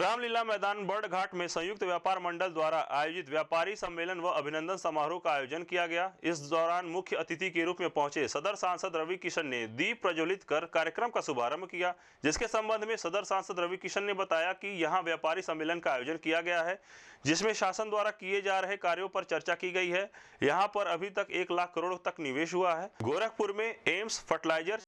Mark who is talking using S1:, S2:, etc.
S1: रामलीला मैदान घाट में संयुक्त व्यापार मंडल द्वारा आयोजित व्यापारी सम्मेलन व अभिनंदन समारोह का आयोजन किया गया इस दौरान मुख्य अतिथि के रूप में पहुंचे सदर सांसद रवि किशन ने दीप प्रज्वलित कर कार्यक्रम का शुभारंभ किया जिसके संबंध में सदर सांसद रवि किशन ने बताया कि यहां व्यापारी सम्मेलन का आयोजन किया गया है जिसमें शासन द्वारा किए जा रहे कार्यों पर चर्चा की गई है यहाँ पर अभी तक एक लाख करोड़ तक निवेश हुआ है गोरखपुर में एम्स फर्टिलाइजर